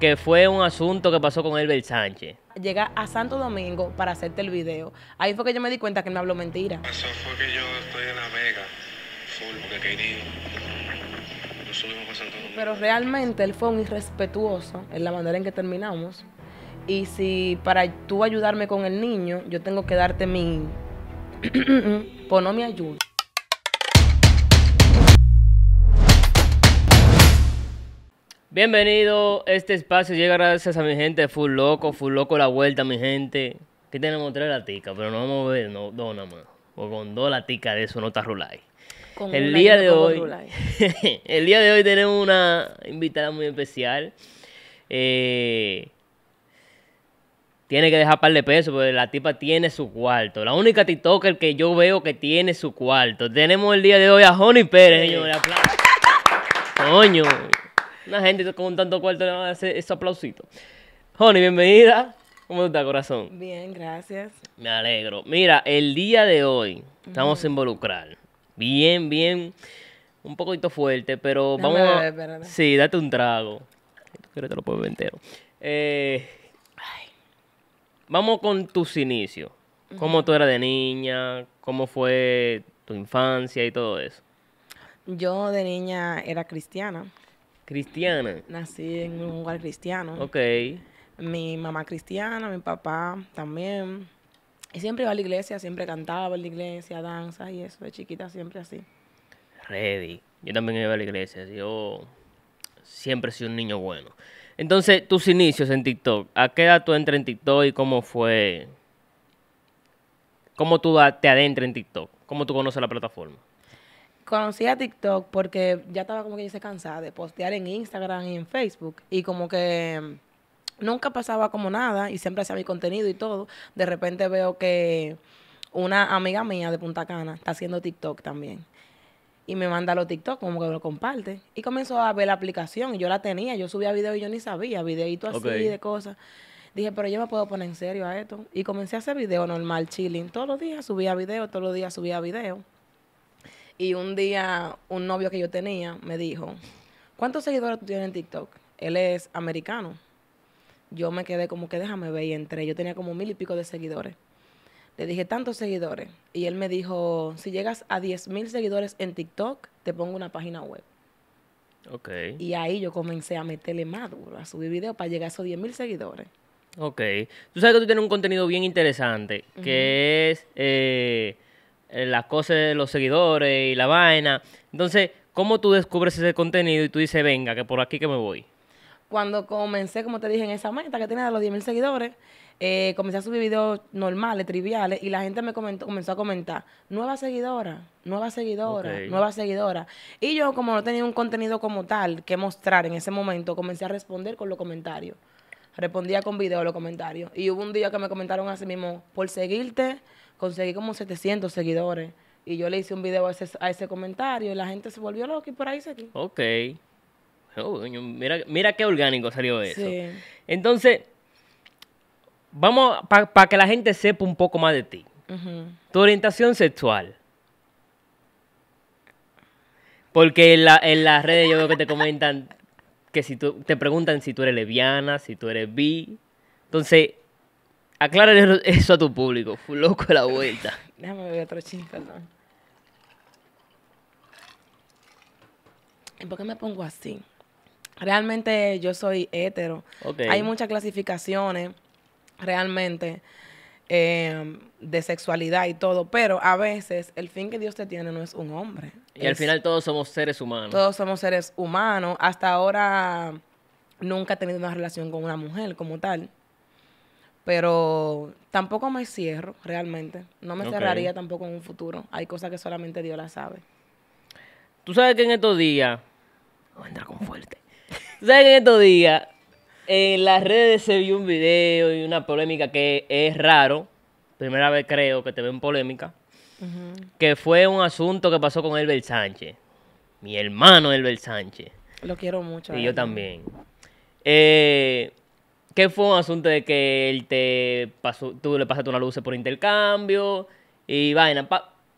que fue un asunto que pasó con Elber Sánchez. Llega a Santo Domingo para hacerte el video. Ahí fue que yo me di cuenta que no me habló mentira. Pero realmente él fue un irrespetuoso en la manera en que terminamos. Y si para tú ayudarme con el niño, yo tengo que darte mi. pues ayuda. Bienvenido, este espacio llega gracias a mi gente Full Loco, Full Loco la vuelta, mi gente. Aquí tenemos tres tica, pero no vamos a ver, no, dos nada más. O con dos laticas de eso no está Rulay. el día de hoy, el día de hoy tenemos una invitada muy especial. Eh, tiene que dejar par de peso porque la tipa tiene su cuarto. La única TikToker que yo veo que tiene su cuarto. Tenemos el día de hoy a Honey Pérez, Coño. Una gente con un tanto cuarto le van a hacer ese aplausito. Honey, bienvenida. ¿Cómo estás, corazón? Bien, gracias. Me alegro. Mira, el día de hoy estamos involucrados. involucrar. Bien, bien. Un poquito fuerte, pero vamos a... Sí, date un trago. Creo que te lo puedo entero. Eh, vamos con tus inicios. ¿Cómo tú eras de niña? ¿Cómo fue tu infancia y todo eso? Yo de niña era cristiana. Cristiana. Nací en un lugar cristiano. Ok. Mi mamá cristiana, mi papá también. Y siempre iba a la iglesia, siempre cantaba en la iglesia, danza y eso, de chiquita siempre así. Ready. Yo también iba a la iglesia, yo siempre he sido un niño bueno. Entonces, tus inicios en TikTok, ¿a qué edad tú entras en TikTok y cómo fue? ¿Cómo tú te adentras en TikTok? ¿Cómo tú conoces la plataforma? conocí a TikTok porque ya estaba como que yo se cansada de postear en Instagram y en Facebook. Y como que mm, nunca pasaba como nada y siempre hacía mi contenido y todo. De repente veo que una amiga mía de Punta Cana está haciendo TikTok también. Y me manda los TikTok, como que lo comparte. Y comenzó a ver la aplicación. Y yo la tenía, yo subía videos y yo ni sabía, videitos así de cosas. Dije, pero yo me puedo poner en serio a esto. Y comencé a hacer video normal, chilling. Todos los días subía videos todos los días subía videos y un día un novio que yo tenía me dijo, ¿cuántos seguidores tú tienes en TikTok? Él es americano. Yo me quedé como que déjame ver y entré. Yo tenía como mil y pico de seguidores. Le dije, tantos seguidores. Y él me dijo, si llegas a 10 mil seguidores en TikTok, te pongo una página web. Ok. Y ahí yo comencé a meterle más a subir videos para llegar a esos 10 mil seguidores. Ok. Tú sabes que tú tienes un contenido bien interesante, que es eh, las cosas de los seguidores y la vaina. Entonces, ¿cómo tú descubres ese contenido y tú dices, venga, que por aquí que me voy? Cuando comencé, como te dije, en esa meta que tenía de los 10.000 seguidores, eh, comencé a subir videos normales, triviales, y la gente me comentó, comenzó a comentar, nueva seguidora, nueva seguidora, nueva seguidora. Y yo, como no tenía un contenido como tal que mostrar en ese momento, comencé a responder con los comentarios. Respondía con video los comentarios. Y hubo un día que me comentaron así mismo, por seguirte, conseguí como 700 seguidores. Y yo le hice un video a ese, comentario y la gente se volvió loca y por ahí seguí. Ok. Oh, mira, mira qué orgánico salió eso. Entonces, vamos para que la gente sepa un poco más de ti. Tu orientación sexual. Porque en, en las redes yo veo que te comentan que si tú te preguntan si tú eres lesbiana, si tú eres bi. Entonces, Aclara eso a tu público. Fue loco la vuelta. Déjame beber otro chingo. perdón. ¿Por qué me pongo así? Realmente yo soy hetero. Hay muchas clasificaciones, realmente, em, de sexualidad y todo, pero a veces el fin que Dios te tiene no es un hombre. Y al final todos somos seres humanos. Todos somos seres humanos. Hasta ahora nunca he tenido una relación con una mujer como tal. Pero tampoco me cierro realmente. No me cerraría tampoco en un futuro. Hay cosas que solamente Dios las sabe. Tú sabes que en estos días. Voy a con fuerte. Tú sabes que en estos días. En las redes se vio un video y una polémica que es raro. Primera vez creo que te ven polémica. Que fue un asunto que pasó con Elber Sánchez. Mi hermano Elber Sánchez. Lo quiero mucho. Y yo también. Eh, ¿Qué fue un asunto de que él te pasó, tú le pasaste una luce por intercambio y vaina.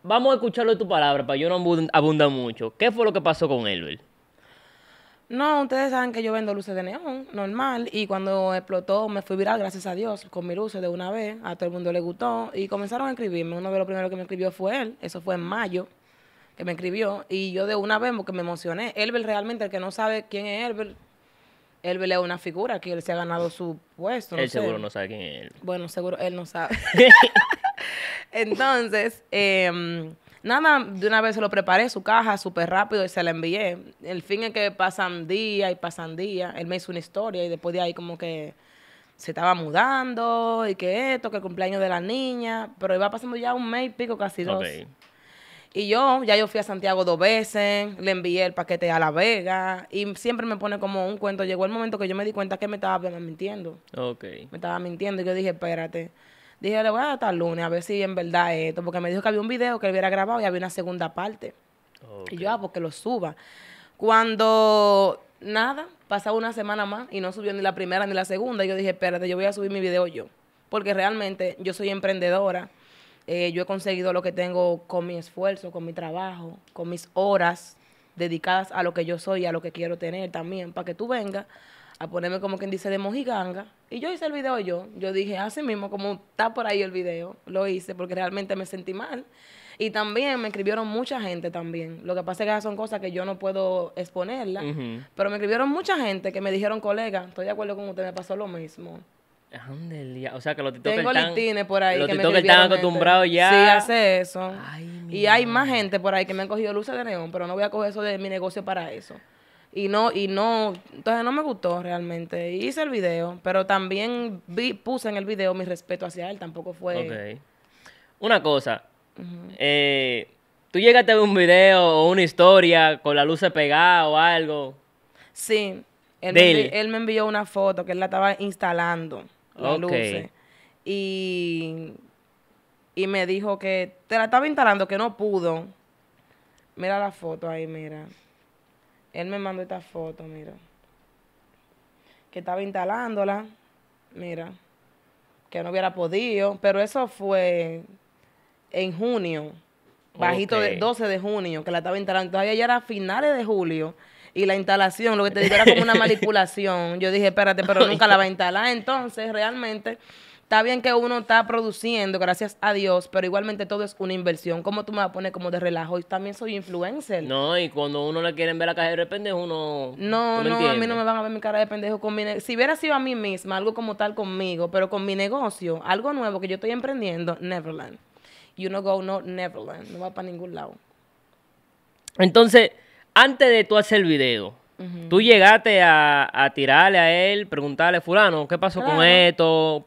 vamos a escucharlo de tu palabra para yo no abunda mucho. ¿Qué fue lo que pasó con Elbel? No, ustedes saben que yo vendo luces de neón, normal, y cuando explotó me fui viral, gracias a Dios, con mis luces de una vez, a todo el mundo le gustó, y comenzaron a escribirme, uno de los primeros que me escribió fue él, eso fue en mayo, que me escribió, y yo de una vez, porque me emocioné, Elbel realmente, el que no sabe quién es Elbel él vele una figura que él se ha ganado su puesto. él seguro no sabe quién es él. Bueno, seguro él no sabe. Entonces, em, nada, de una vez se lo preparé, su caja, súper rápido, y se la envié. El fin es que pasan días y pasan días. Él me hizo una historia y después de ahí como que se estaba mudando y que esto, que el cumpleaños de la niña. Pero iba pasando ya un mes y pico, casi dos. Y yo, ya yo fui a Santiago dos veces, le envié el paquete a La Vega y siempre me pone como un cuento. Llegó el momento que yo me di cuenta que me estaba mintiendo. Ok. Me estaba mintiendo y yo dije, espérate. Dije, le voy a dar hasta el lunes a ver si en verdad es esto, porque me dijo que había un video que él hubiera grabado y había una segunda parte. Y yo, ah, porque pues lo suba. Cuando nada, pasaba una semana más y no subió ni la primera ni la segunda, yo dije, espérate, yo voy a subir mi video yo, porque realmente yo soy emprendedora eh, yo he conseguido lo que tengo con mi esfuerzo, con mi trabajo, con mis horas dedicadas a lo que yo soy y a lo que quiero tener también, para que tú vengas a ponerme como quien dice de mojiganga. Y yo hice el video yo. Yo dije, así mismo, como está por ahí el video, lo hice porque realmente me sentí mal. Y también me escribieron mucha gente también. Lo que pasa es que son cosas que yo no puedo exponerla, Pero me escribieron mucha gente que me dijeron, colega, estoy de acuerdo con usted, me pasó lo mismo. O sea, que los Tengo por están acostumbrados ya. Sí, hace eso. y hay más gente por ahí que me han cogido luces de neón, pero no voy a coger eso de mi negocio para eso. Y no, y no, entonces no me gustó realmente. Hice el video, pero también vi, puse en el video mi respeto hacia él, tampoco fue... Una cosa, eh, tú llegaste a ver un video o una historia con la luz pegada o algo. Sí, él, él me envió una foto que él la estaba instalando las luces. Y, y me dijo que te la estaba instalando, que no pudo. Mira la foto ahí, mira. Él me mandó esta foto, mira. Que estaba instalándola. Mira. Que no hubiera podido. Pero eso fue en junio. Bajito de 12 de junio, que la estaba instalando. todavía ya era finales de julio y la instalación, lo que te digo era como una manipulación. Yo dije, espérate, pero nunca la va a instalar. Entonces, realmente está bien que uno está produciendo, gracias a Dios, pero igualmente todo es una inversión. ¿Cómo tú me vas a poner como de relajo? Y también soy influencer. No, y cuando uno le quieren ver la cara de pendejo, uno. No, no, a mí no me van a ver mi cara de pendejo. Con mi si hubiera sido a mí misma, algo como tal conmigo, pero con mi negocio, algo nuevo que yo estoy emprendiendo, Neverland. You no go no Neverland, no va para ningún lado. Entonces, antes de tú hacer el video, tú llegaste a, tirarle a él, preguntarle, fulano, ¿qué pasó con esto?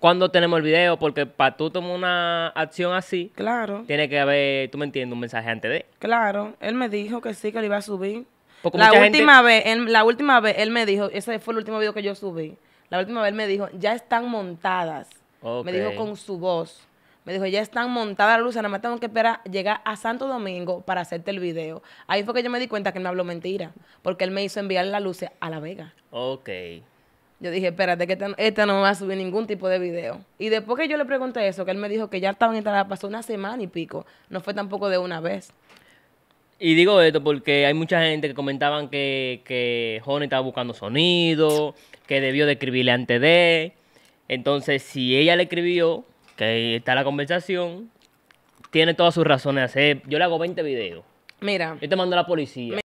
¿Cuándo tenemos el video? Porque para tú tomar una acción así, claro. tiene que haber, tú me entiendes, un mensaje antes de. Claro, él me dijo que sí, que lo iba a subir. la última vez, él, la última vez él me dijo, ese fue el último video que yo subí. La última vez él me dijo, ya están montadas. Me dijo con su voz. Me dijo, ya están montadas las luces, nada más tengo que esperar llegar a Santo Domingo para hacerte el video. Ahí fue que yo me di cuenta que no me habló mentira, porque él me hizo enviar las luces a La Vega. Ok. Yo dije, espérate, que esta, esta, no va a subir ningún tipo de video. Y después que yo le pregunté eso, que él me dijo que ya estaban instaladas, pasó una semana y pico. No fue tampoco de una vez. Y digo esto porque hay mucha gente que comentaban que, que estaba buscando sonido, que debió de escribirle antes de. Entonces, si ella le escribió, que ahí está la conversación, tiene todas sus razones hacer. Yo le hago 20 videos. Mira. Yo te mando a la policía.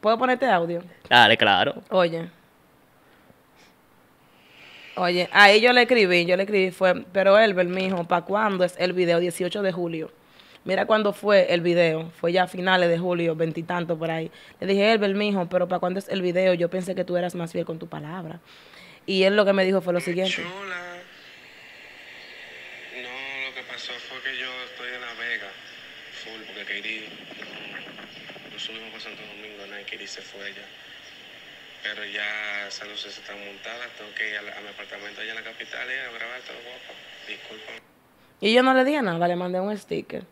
¿Puedo ponerte audio? Dale, claro. Oye. Oye, ahí yo le escribí, yo le escribí, fue, pero Elber, mijo, ¿para cuándo es el video? 18 de julio. Mira cuándo fue el video, fue ya a finales de julio, veintitantos por ahí. Le dije, Elber, mijo, pero ¿para cuándo es el video? Yo pensé que tú eras más fiel con tu palabra. Y él lo que me dijo fue lo siguiente. se fue ella. Pero ya esas luces están montadas, tengo que ir a, mi apartamento allá en la capital y eh, grabar todo guapo, Disculpa. Y yo no le dije nada, le mandé un sticker.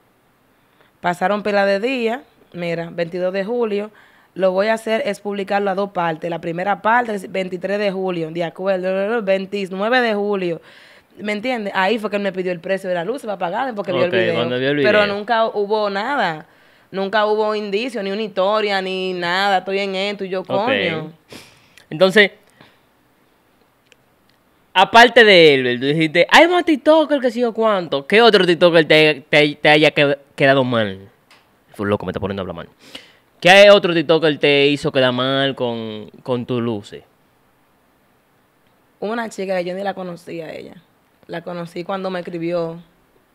Pasaron pila de día, mira, 22 de julio. Lo voy a hacer es publicarlo a dos partes. La primera parte es 23 de julio, de acuerdo, 29 de julio. ¿Me entiende? Ahí fue que me pidió el precio de la luz para pagarle porque okay, Pero nunca hubo nada nunca hubo indicio, ni una historia, ni nada. Estoy en esto y yo, coño. Entonces, aparte de él, tú dijiste, hay más TikToker que sigo cuánto. ¿Qué otro TikToker te, te, haya quedado mal? Fue loco, me está poniendo a hablar mal. ¿Qué otro TikToker te hizo quedar mal con, con tus luces? Una chica que yo ni la conocía ella. La conocí cuando me escribió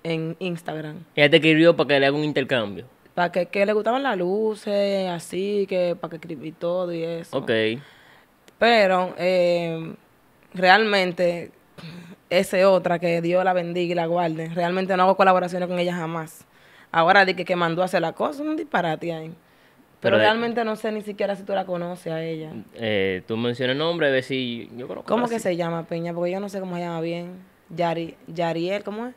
en Instagram. Ella te escribió para que le haga un intercambio para que, le gustaban las luces, así, que para que escribí todo y eso. Ok. Pero eh, realmente, esa otra que Dios la bendiga y la guarde. Realmente no hago colaboraciones con ella jamás. Ahora de que, mandó a hacer la cosa, un disparate ahí. Pero, realmente no sé ni siquiera si tú la conoces a ella. Eh, tú mencionas el nombre, a ver si yo conozco. ¿Cómo que se llama, Peña? Porque yo no sé cómo se llama bien. Yariel, ¿cómo es?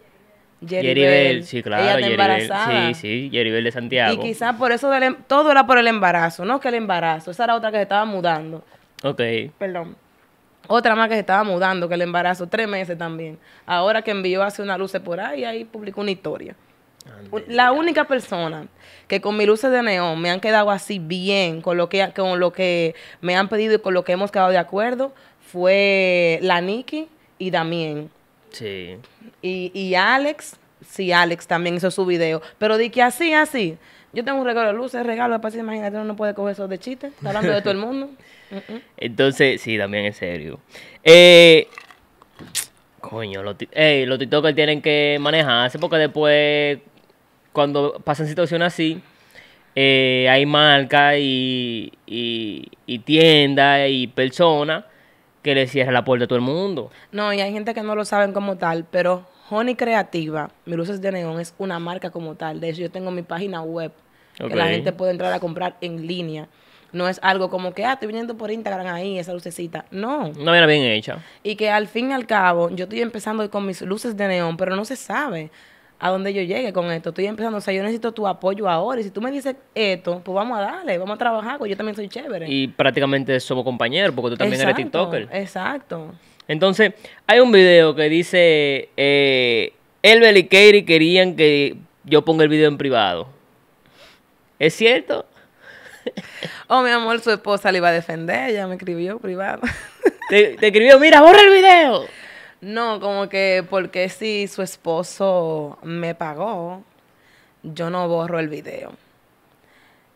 Yerivel, sí, claro, sí, sí, de Santiago. Y quizás por eso, em, todo era por el embarazo, no que el embarazo, esa era otra que se estaba mudando. Ok. Perdón. Otra más que se estaba mudando, que el embarazo, tres meses también. Ahora que envió hace una luce por ahí, ahí publicó una historia. La única persona que con mi luces de neón me han quedado así bien con lo que con lo que me han pedido y con lo que hemos quedado de acuerdo fue la Nikki y Damien. Sí. Y, y Alex, sí, Alex también hizo su video. Pero di que así, así. Yo tengo un regalo de luces, regalo para imagínate, uno no puede coger eso de chiste. hablando de todo el mundo. Entonces, sí, también es serio. Eh, coño, los, hey, los TikTokers tienen que manejarse porque después, cuando pasan situaciones así, eh, hay marcas y, y, y tiendas y personas que le cierra la puerta a todo el mundo. No, y hay gente que no lo saben como tal, pero Honey Creativa, mis luces de neón, es una marca como tal. De hecho, yo tengo mi página web que la gente puede entrar a comprar en línea. No es algo como que, ah, estoy viniendo por Instagram ahí, esa lucecita. No. No era bien hecha. Y que al fin y al cabo, yo estoy empezando con mis luces de neón, pero no se sabe a donde yo llegue con esto. Estoy empezando, o sea, yo necesito tu apoyo ahora. Y si tú me dices esto, pues vamos a darle, vamos a trabajar, pues yo también soy chévere. Y prácticamente somos compañeros, porque tú también eres TikToker. Exacto. Entonces, hay un video que dice, eh, Elbel y Katie querían que yo ponga el video en privado. ¿Es cierto? Oh, mi amor, su esposa le iba a defender, ella me escribió privado. te escribió, mira, borra el video. No, como que porque si su esposo me pagó, yo no borro el video.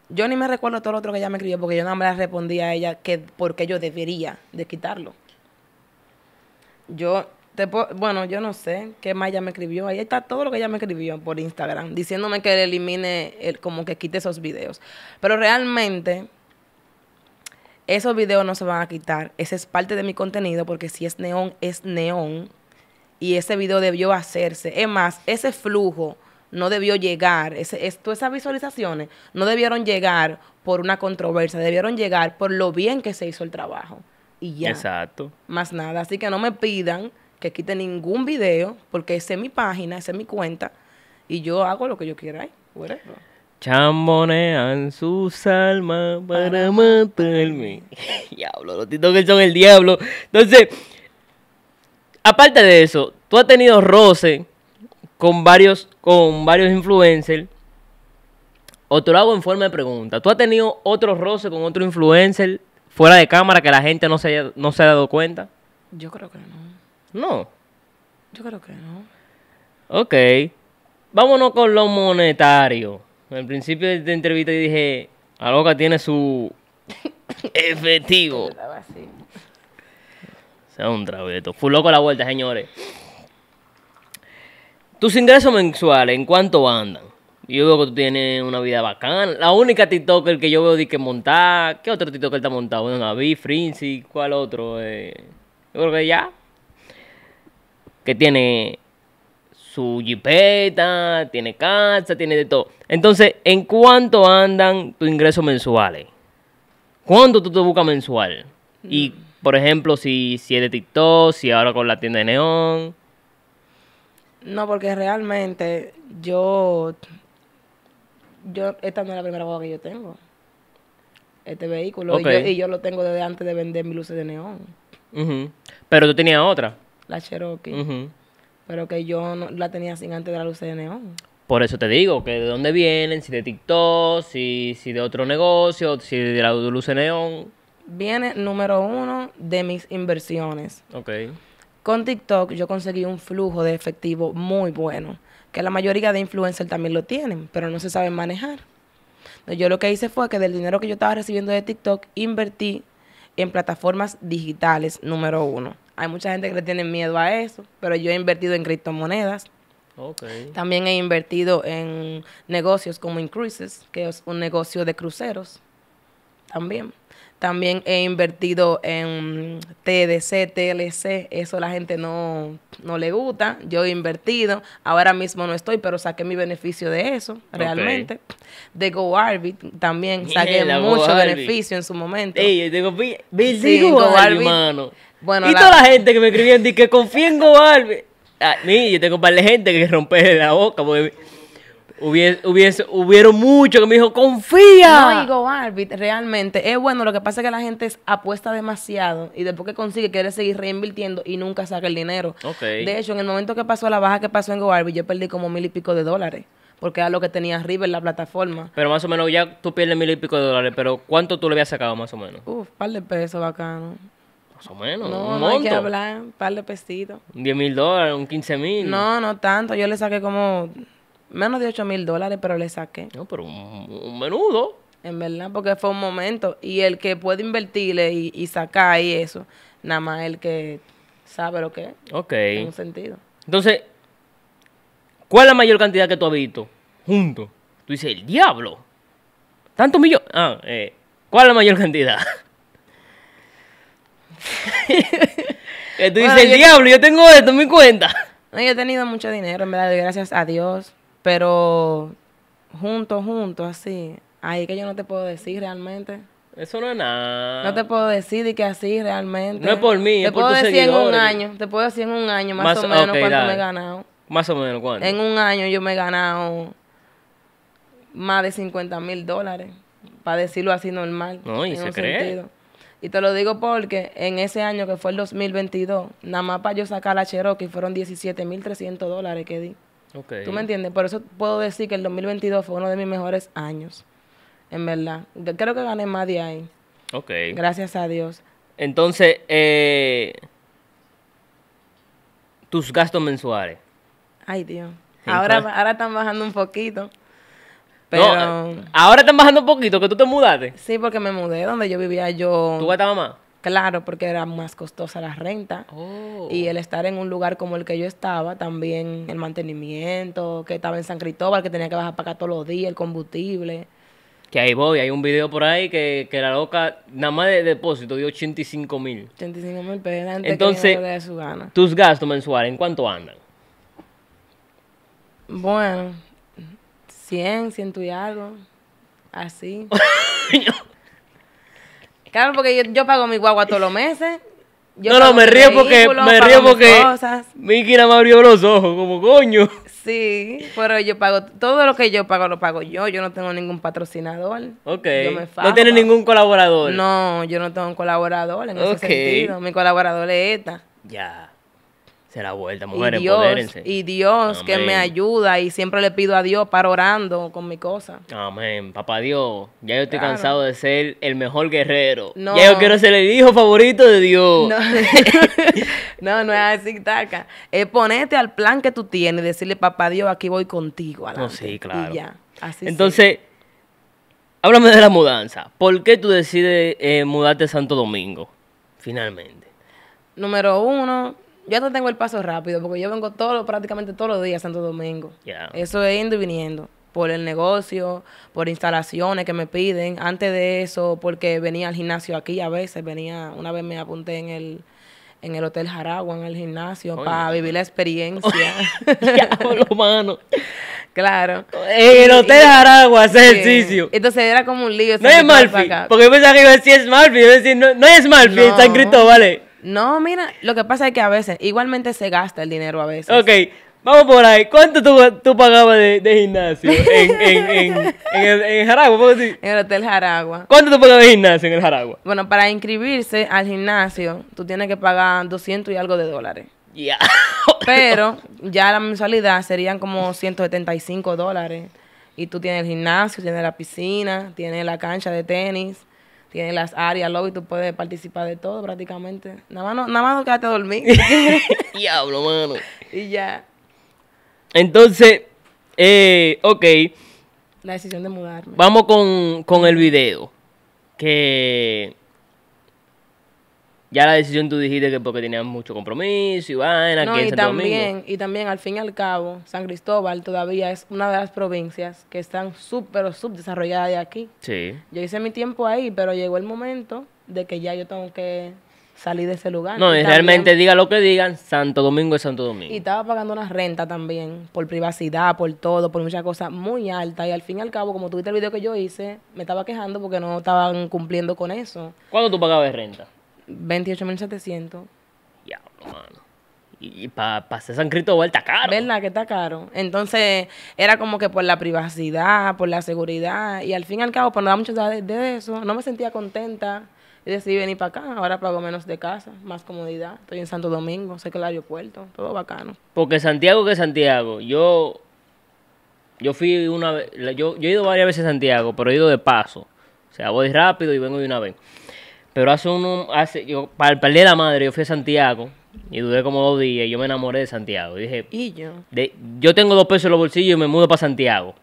Yo ni me recuerdo todo lo otro que ella me escribió porque yo nada más la respondí a ella que porque yo debería de quitarlo. Yo te bueno, yo no sé qué más ella me escribió. Ahí está todo lo que ella me escribió por Instagram diciéndome que él elimine el, como que quite esos videos. Pero realmente esos videos no se van a quitar. Ese es parte de mi contenido porque si es neón, es neón. Y ese video debió hacerse. Es más, ese flujo no debió llegar, ese, esto, esas visualizaciones no debieron llegar por una controversia, debieron llegar por lo bien que se hizo el trabajo. Y ya. Exacto. Más nada. Así que no me pidan que quite ningún video porque esa es mi página, esa es mi cuenta y yo hago lo que yo quiera Chambonean sus almas para matarme. diablo, los que son el diablo. Entonces, aparte de eso, tú has tenido roce con varios, con varios influencers. O te lo hago en forma de pregunta. ¿Tú has tenido otro roce con otro influencer fuera de cámara que la gente no se, haya, no se ha dado cuenta? Yo creo que no. ¿No? Yo creo que no. Ok. Vámonos con lo monetario. Al principio de esta entrevista dije, la loca tiene su efectivo. Sea un trabeto. Fue loco la vuelta, señores. Tus ingresos mensuales, ¿en cuánto andan? Yo veo que tú tienes una vida bacana. La única TikToker que yo veo de que montar. ¿Qué otro TikToker está montado? Una Navi, Frinzy, ¿cuál otro? Eh, yo creo que ya. Que tiene su jipeta, tiene casa, tiene de todo. Entonces, ¿en cuánto andan tus ingresos mensuales? ¿Cuánto tú te buscas mensual? Y, mm. por ejemplo, si, si es de TikTok, si ahora con la tienda de neón. No, porque realmente yo, yo, esta no es la primera cosa que yo tengo. Este vehículo. Y, yo, lo tengo desde antes de vender mi luces de neón. Pero tú tenías otra. La Cherokee pero que yo no, la tenía sin antes de la luz de neón. Por eso te digo, que de dónde vienen, si de TikTok, si, si de otro negocio, si de la luz de neón. Viene número uno de mis inversiones. Ok. Con TikTok yo conseguí un flujo de efectivo muy bueno, que la mayoría de influencers también lo tienen, pero no se saben manejar. yo lo que hice fue que del dinero que yo estaba recibiendo de TikTok, invertí en plataformas digitales, número uno. Hay mucha gente que le tiene miedo a eso, pero yo he invertido en criptomonedas. También he invertido en negocios como Incruises, que es un negocio de cruceros. También. También he invertido en TDC, TLC. Eso la gente no, le gusta. Yo he invertido. Ahora mismo no estoy, pero saqué mi beneficio de eso, realmente. De GoArbit también saqué mucho beneficio en su momento. Ey, digo, sí, hermano y toda la gente que me escribía en que confía en Goal. A ah, mí, yo tengo un par de gente que rompe la boca porque hubieron muchos que me dijo, confía. No, y realmente, es bueno, lo que pasa es que la gente apuesta demasiado y después que consigue quiere seguir reinvirtiendo y nunca saca el dinero. De hecho, en el momento que pasó la baja que pasó en Goalbit, yo perdí como mil y pico de dólares porque era lo que tenía arriba en la plataforma. Pero más o menos ya tú pierdes mil y pico de dólares, pero ¿cuánto tú le habías sacado más o menos? Uf, par de pesos bacano o menos. No, un hay que hablar, un par de pesitos. 10 mil dólares, un 15 mil. No, no tanto. Yo le saqué como menos de 8 mil dólares, pero le saqué. No, pero un, menudo. En verdad, porque fue un momento. Y el que puede invertirle y, y sacar y eso, nada más el que sabe lo que es. Ok. En un sentido. Entonces, ¿cuál es la mayor cantidad que tú has visto junto? Tú dices, el diablo. ¿Tantos millones? Ah, eh, ¿cuál es la mayor cantidad? tú el diablo, yo tengo esto en mi cuenta. yo he tenido mucho dinero, en verdad, gracias a Dios. Pero Junto, junto, así. Ahí que yo no te puedo decir realmente. Eso no es nada. No te puedo decir de que así realmente. No es por mí, te puedo decir en un año, te puedo decir en un año más, o menos cuánto me he ganado. Más o menos cuánto. En un año yo me he ganado más de 50 mil dólares, para decirlo así normal. No, y se cree. Y te lo digo porque en ese año que fue el 2022, nada más para yo sacar la Cherokee fueron 17.300 dólares que di. Okay. ¿Tú me entiendes? Por eso puedo decir que el 2022 fue uno de mis mejores años, en verdad. creo que gané más de ahí. Ok. Gracias a Dios. Entonces, eh, tus gastos mensuales. Ay, Dios. Ahora, ahora están bajando un poquito. Pero... ahora están bajando un poquito, que tú te mudaste. Sí, porque me mudé donde yo vivía yo. ¿Tú a mamá? Claro, porque era más costosa la renta. Oh. Y el estar en un lugar como el que yo estaba, también el mantenimiento, que estaba en San Cristóbal, que tenía que bajar para acá todos los días, el combustible. Que ahí voy, hay un video por ahí que, que la loca, nada más de depósito, dio 85 mil. 85 mil pesos Entonces, de su gana. tus gastos mensuales, ¿en cuánto andan? Bueno, 100, ciento y algo. Así. claro, porque yo, pago mi guagua todos los meses. Yo no, no, me río porque me río porque Miki no abrió los ojos, como coño. Sí, pero yo pago, todo lo que yo pago lo pago yo, yo no tengo ningún patrocinador. Ok. Yo No tiene ningún colaborador. No, yo no tengo un colaborador en ese sentido. Mi colaborador es esta. Ya. Se la vuelta, mujer y Dios, Y Dios que me ayuda y siempre le pido a Dios para orando con mi cosa. Amén. Papá Dios, ya yo estoy cansado de ser el mejor guerrero. Ya yo quiero ser el hijo favorito de Dios. No, no, es así, taca. Es ponerte al plan que tú tienes, Y decirle, papá Dios, aquí voy contigo. No, sí, claro. así Entonces, háblame de la mudanza. ¿Por qué tú decides eh, mudarte a Santo Domingo, finalmente? Número uno yo no tengo el paso rápido, porque yo vengo todo, prácticamente todos los días a Santo Domingo. Eso es indo y viniendo. Por el negocio, por instalaciones que me piden. Antes de eso, porque venía al gimnasio aquí a veces, venía, una vez me apunté en el en el Hotel Jaragua, en el gimnasio, para vivir la experiencia. los mano. Claro. En el Hotel Jaragua, ejercicio. Entonces era como un lío. No es Malfi, porque yo pensaba que iba a decir es Malfi, yo decía, no, es Malfi, está en vale. No, mira, lo que pasa es que a veces, igualmente se gasta el dinero a veces. Ok, vamos por ahí. ¿Cuánto tú, pagabas de, gimnasio en, en, en, en, el, en Jaragua? En el Hotel Jaragua. ¿Cuánto tú pagabas de gimnasio en el Jaragua? Bueno, para inscribirse al gimnasio, tú tienes que pagar 200 y algo de dólares. Ya. Pero ya la mensualidad serían como 175 dólares. Y tú tienes el gimnasio, tienes la piscina, tienes la cancha de tenis tiene las áreas, lobby, tú puedes participar de todo prácticamente. Nada más no, nada más quedarte a dormir. Diablo, mano. Y ya. Entonces, eh, ok. La decisión de mudarme. Vamos con, con el video. Que ya la decisión tú dijiste que porque tenían mucho compromiso y vaina, no, que y Santo también, Domingo. Y también, al fin y al cabo, San Cristóbal todavía es una de las provincias que están súper subdesarrolladas de aquí. Sí. Yo hice mi tiempo ahí, pero llegó el momento de que ya yo tengo que salir de ese lugar. No, realmente diga lo que digan, Santo Domingo es Santo Domingo. Y estaba pagando una renta también, por privacidad, por todo, por muchas cosas muy altas. Y al fin y al cabo, como tuviste el video que yo hice, me estaba quejando porque no estaban cumpliendo con eso. ¿Cuándo tú pagabas renta? 28.700. Diablo, mano. Y, para pa ser San Cristóbal está caro. ¿Verdad que está caro? Entonces, era como que por la privacidad, por la seguridad. Y al fin y al cabo, pues no da mucho de, de eso. No me sentía contenta. Y decidí venir para acá. Ahora pago menos de casa, más comodidad. Estoy en Santo Domingo, sé que el aeropuerto, todo bacano. Porque Santiago, que Santiago? Yo. Yo fui una vez. yo he ido varias veces a Santiago, pero he ido de paso. O sea, voy rápido y vengo de una vez. Pero hace uno, hace, yo, para el perder la madre, yo fui a Santiago y duré como dos días y yo me enamoré de Santiago. Y dije, ¿Y yo? De, yo tengo dos pesos en los bolsillos y me mudo para Santiago.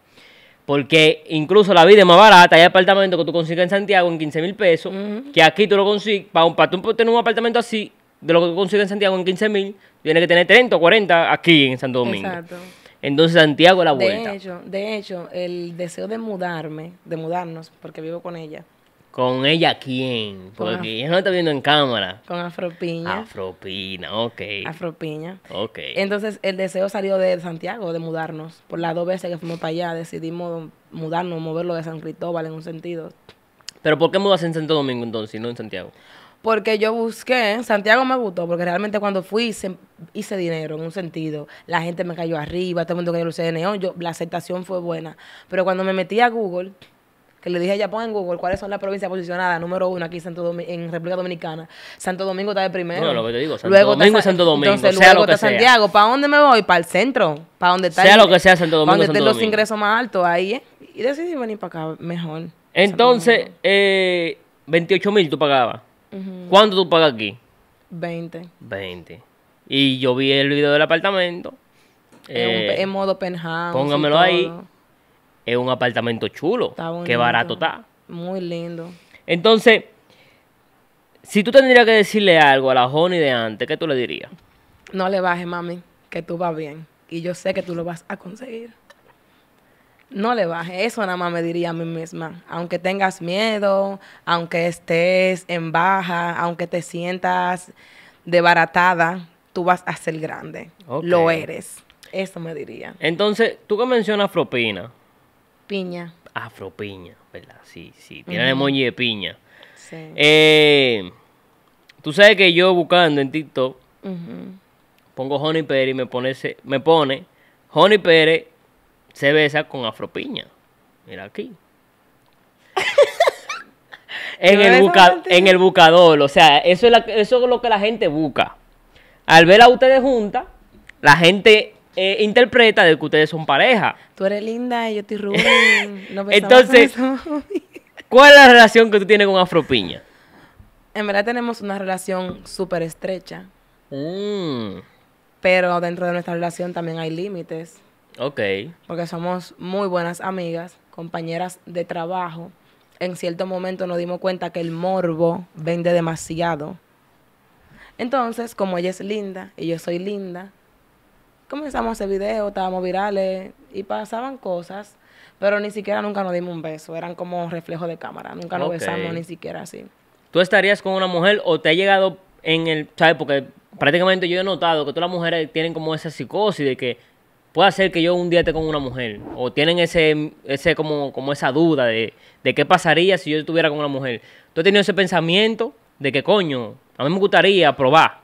Porque incluso la vida es más barata. Hay apartamentos que tú consigues en Santiago en 15 mil pesos, que aquí tú lo consigues, para, un, tener un apartamento así, de lo que tú consigues en Santiago en 15 mil, tienes que tener 30 o 40 aquí en Santo Domingo. Exacto. Entonces Santiago la vuelta. De hecho, de hecho, el deseo de mudarme, de mudarnos, porque vivo con ella, ¿Con ella quién? Porque ella no está viendo en cámara. Con Afropiña. Afropiña, ok. Afropiña. Ok. Entonces el deseo salió de Santiago, de mudarnos. Por las dos veces que fuimos para allá decidimos mudarnos, moverlo de San Cristóbal en un sentido. ¿Pero por qué mudas en Santo Domingo entonces y no en Santiago? porque yo busqué, Santiago me gustó, porque realmente cuando fui hice, dinero en un sentido, la gente me cayó arriba, todo el mundo cayó luces neón, yo, la aceptación fue buena, pero cuando me metí a Google, que le dije ya pon en Google cuáles son las provincias posicionadas, número uno aquí en República Dominicana. Santo Domingo está de primero. Bueno, lo que te digo, luego está, Santo Domingo, Santiago. ¿Para dónde me voy? Para el centro. ¿Para dónde está? Sea lo que sea Santo Domingo. Para donde estén los ingresos más altos ahí. ¿eh? Y decidí venir para acá mejor. Entonces, 28 eh, mil tú pagabas. ¿Cuánto tú pagas aquí? 20. 20. Y yo vi el video del apartamento. En, en eh, modo penthouse. Póngamelo ahí es un apartamento chulo. Está bonito, Qué barato está. Muy lindo. Entonces, si tú tendrías que decirle algo a la Joni de antes, ¿qué tú le dirías? No le bajes, mami, que tú vas bien. Y yo sé que tú lo vas a conseguir. No le bajes. Eso nada más me diría a mí misma. Aunque tengas miedo, aunque estés en baja, aunque te sientas debaratada, tú vas a ser grande. Lo eres. Eso me diría. Entonces, tú que mencionas propina, Piña. Afro Piña, ¿verdad? Sí, sí. Tiene uh de piña. Sí. Eh, tú sabes que yo buscando en TikTok pongo Honey Pérez y me pone, me pone Honey Pérez se besa con Afropiña. Mira aquí. en, el buscador, o sea, eso eso es lo que la gente busca. Al ver a ustedes juntas, la gente eh, interpreta de que ustedes son pareja. Tú eres linda y yo estoy rubia. Entonces, ¿cuál es la relación que tú tienes con Afropiña? En verdad tenemos una relación súper estrecha. Mm. Pero dentro de nuestra relación también hay límites. Ok. Porque somos muy buenas amigas, compañeras de trabajo. En cierto momento nos dimos cuenta que el morbo vende demasiado. Entonces, como ella es linda y yo soy linda, comenzamos a hacer videos, estábamos virales y pasaban cosas, pero ni siquiera nunca nos dimos un beso, eran como reflejos de cámara, nunca nos besamos ni siquiera así. ¿Tú estarías con una mujer o te ha llegado en el, sabes, porque prácticamente yo he notado que todas las mujeres tienen como esa psicosis de que puede ser que yo un día esté con una mujer o tienen ese, ese como, como esa duda de, de qué pasaría si yo estuviera con una mujer. ¿Tú has tenido ese pensamiento de que coño, a mí me gustaría probar?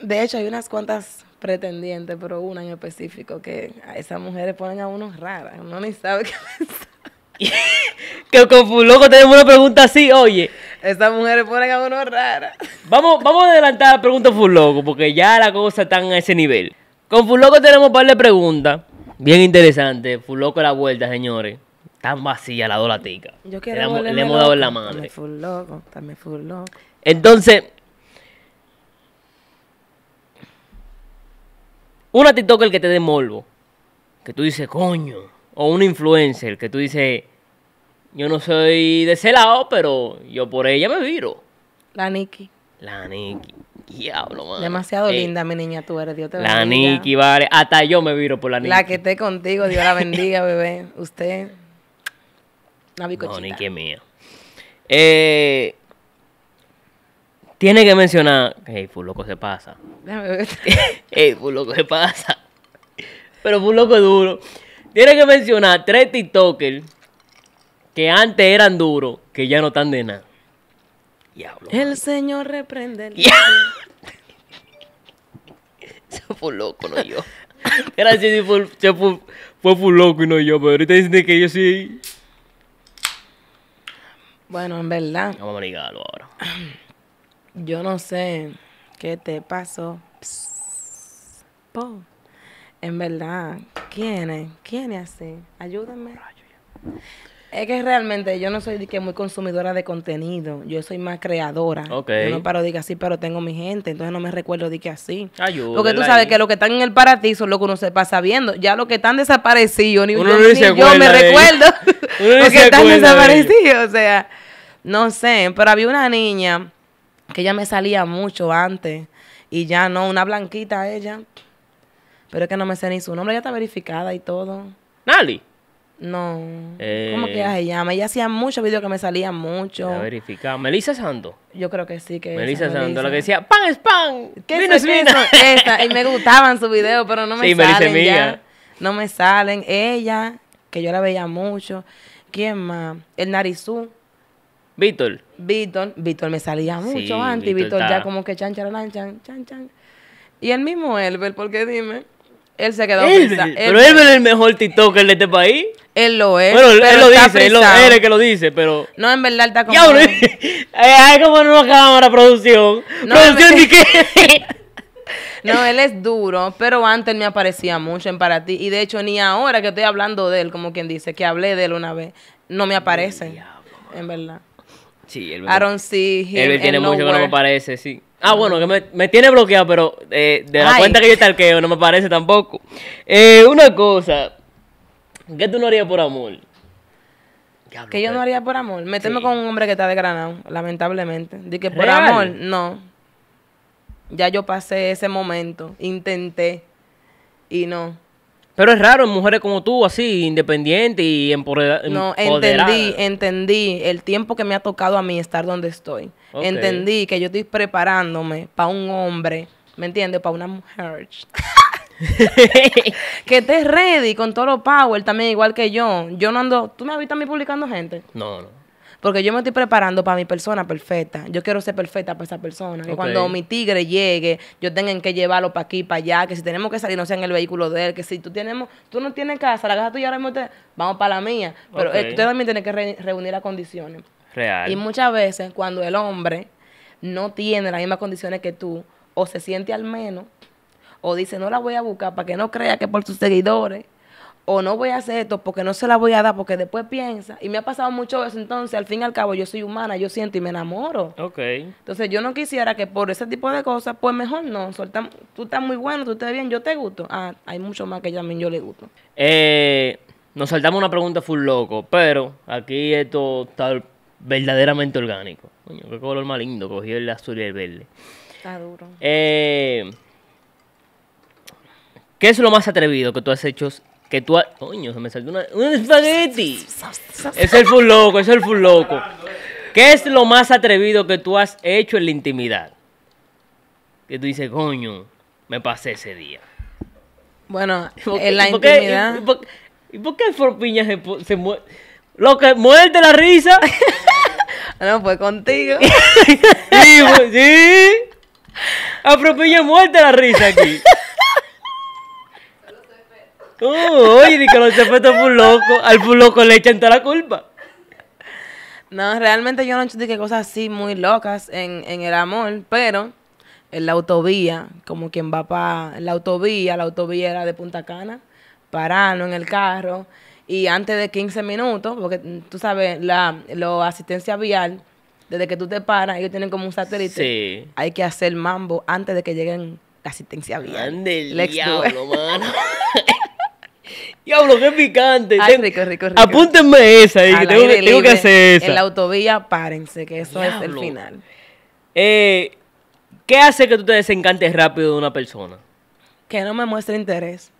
De hecho, hay unas cuantas pretendiente, pero una en específico, que a esas mujeres ponen a unos raras, uno ni sabe qué que con loco tenemos una pregunta así, oye. Esas mujeres ponen a uno raras. Vamos, vamos a adelantar la pregunta full loco, porque ya la cosa está en ese nivel. Con Loco tenemos un par de preguntas. Bien interesante. loco la vuelta, señores. Tan vacía la laticas. Yo le, hemos, le hemos dado en la mano. También loco, también full loco. Entonces, Una el que te dé que tú dices, coño, o una influencer que tú dices, yo no soy de ese lado, pero yo por ella me viro. La Niki. La Niki, Diablo, mano. Demasiado linda, mi niña, tú eres. Dios te bendiga. La Niki, vale. Hasta yo me viro por la Niki. La que esté contigo, Dios la bendiga, bebé. Usted. La bicochita. No, Nikki es mía. Eh, tiene que mencionar, hey, full loco se pasa. hey, full loco se pasa. Pero full loco es duro. Tiene que mencionar tres TikTokers que antes eran duros, que ya no están de nada. Diablo. El Señor reprende. Ya. se fue loco, no yo. Era así, se fue, se fue, fue full loco y no yo, pero ahorita dicen que yo sí. Bueno, en verdad. Vamos a ligarlo ahora. Yo no sé qué te pasó. En verdad, ¿quién es? ¿Quién es así? Ayúdenme. Es que realmente yo no soy que muy consumidora de contenido. Yo soy más creadora. Ok. Yo no paro de que así, pero tengo mi gente. Entonces no me recuerdo de que así. Porque tú sabes que lo que están en el paraíso... lo que uno se pasa viendo. Ya lo que están desaparecidos, ni, uno yo, yo me recuerdo. los que están desaparecidos. O sea, no sé. Pero había una niña que ella me salía mucho antes y ya no, una blanquita ella. Pero es que no me sé ni su nombre, ya está verificada y todo. ¿Nali? No. Eh. ¿Cómo que ella se llama? Ella hacía muchos videos que me salían mucho. La verificada. ¿Melissa Santo? Yo creo que sí que Melissa Santo, la que decía, ¡Pan es pan! ¿Qué es Y me gustaban sus videos, pero no me salen ya. No me salen. Ella, que yo la veía mucho. ¿Quién más? El Narizú. Víctor. Víctor, Víctor me salía mucho antes y Víctor, ya como que chan, chan, chan, chan, Y el mismo Elber, porque dime, él se quedó Pero Elber es el mejor TikToker de este país. Él lo es. Bueno, él lo dice, él, lo, es el que lo dice, pero. No, en verdad está como. Ya, como eh, como una cámara, producción. No, producción, ¿y qué? No, él es duro, pero antes me aparecía mucho en para ti. Y de hecho, ni ahora que estoy hablando de él, como quien dice, que hablé de él una vez, no me aparece. En verdad. Sí, él, I tiene mucho que no me parece, sí. Ah, bueno, que me, tiene bloqueado, pero eh, de la cuenta que yo talqueo no me parece tampoco. Eh, una cosa, ¿qué tú no harías por amor? que yo no haría por amor. Meterme con un hombre que está desgranado, lamentablemente. Di que por amor, no. Ya yo pasé ese momento, intenté y no. Pero es raro en mujeres como tú, así, independiente y empoderada. No, entendí, entendí el tiempo que me ha tocado a mí estar donde estoy. Entendí que yo estoy preparándome para un hombre, ¿me entiendes? Para una mujer. que estés ready con todo power también, igual que yo. Yo no ando. ¿Tú me has visto a mí publicando gente? No, no. Porque yo me estoy preparando para mi persona perfecta. Yo quiero ser perfecta para esa persona. Que cuando mi tigre llegue, yo tenga que llevarlo para aquí, para allá. Que si tenemos que salir, no sea en el vehículo de él. Que si tú, tenemos, tú no tienes casa, la casa tuya ahora mismo, vamos para la mía. Pero eh, tú también tienes que reunir las condiciones. Real. Y muchas veces, cuando el hombre no tiene las mismas condiciones que tú, o se siente al menos, o dice, no la voy a buscar para que no crea que por sus seguidores o no voy a hacer esto porque no se la voy a dar porque después piensa. Y me ha pasado mucho eso, entonces al fin y al cabo yo soy humana, yo siento y me enamoro. Ok. Entonces yo no quisiera que por ese tipo de cosas, pues mejor no, tú estás muy bueno, tú estás bien, yo te gusto. Ah, hay mucho más que mí, yo le gusto. Eh, nos saltamos una pregunta full loco, pero aquí esto está verdaderamente orgánico. Coño, qué color más lindo, Cogió el azul y el verde. Está duro. Eh, ¿Qué es lo más atrevido que tú has hecho que tú. has... Coño, se me salió una. ¡Un espagueti! es el full loco, es el full loco. ¿Qué es lo más atrevido que tú has hecho en la intimidad? Que tú dices, coño, me pasé ese día. Bueno, en la intimidad. y, por, por qué Afropiña se, se muere? Lo que muerde la risa. no, fue contigo. sí, sí. Ah, A muerte la risa aquí. Uh, oye, que lo todo full loco. Al full loco le echan toda la culpa. No, realmente yo no he hecho que cosas así muy locas en, en el amor, pero en la autovía, como quien va para la autovía, la autovía era de Punta Cana, parano en el carro, y antes de 15 minutos, porque mm, tú sabes, la, asistencia vial, desde que tú te paras, ellos tienen como un satélite, sí. hay que hacer mambo antes de que lleguen la asistencia vial. Ande el diablo, mano. Diablo, qué picante. Apúntenme esa tengo, que, hacer esa. En la autovía, párense, que eso es el final. Eh, ¿Qué hace que tú te desencantes rápido de una persona? Que no me muestre interés.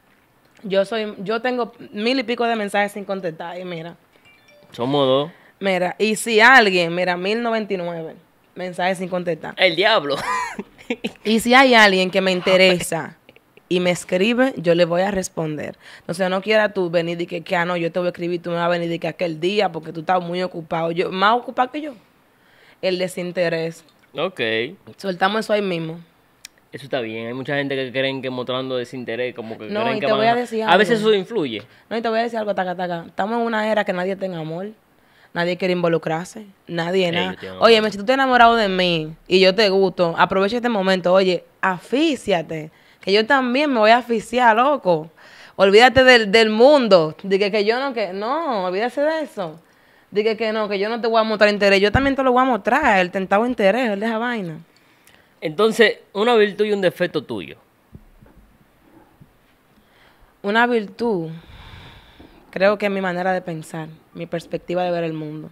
Yo soy, yo tengo mil y pico de mensajes sin contestar, y mira. Somos dos. Mira, y si alguien, mira, mil 1099 mensajes sin contestar. El diablo. y si hay alguien que me ah, interesa y me escribe, yo le voy a responder. Entonces, no quiera tú venir y que, que ah, no, yo te voy a escribir, tú me vas a venir y que aquel día porque tú estás muy ocupado. Yo, más ocupado que yo. El desinterés. Ok. Soltamos eso ahí mismo. Eso está bien. Hay mucha gente que creen que mostrando desinterés, como que no, creen y te voy a, decir algo... a veces eso influye. No, y te voy a decir algo, taca, taca. Estamos en una era que nadie tenga amor. Nadie quiere involucrarse. Nadie, nada. Oye, si tú te has enamorado de mí y yo te gusto, aprovecha este momento. Oye, afíciate que yo también me voy a asfixiar, loco. Olvídate del, mundo. Dije que yo no, que no, olvídate de eso. Dije que no, que yo no te voy a mostrar interés. Yo también te lo voy a mostrar, el tentado interés, el de esa vaina. Entonces, una virtud y un defecto tuyo. Una virtud, creo que es mi manera de pensar, mi perspectiva de ver el mundo.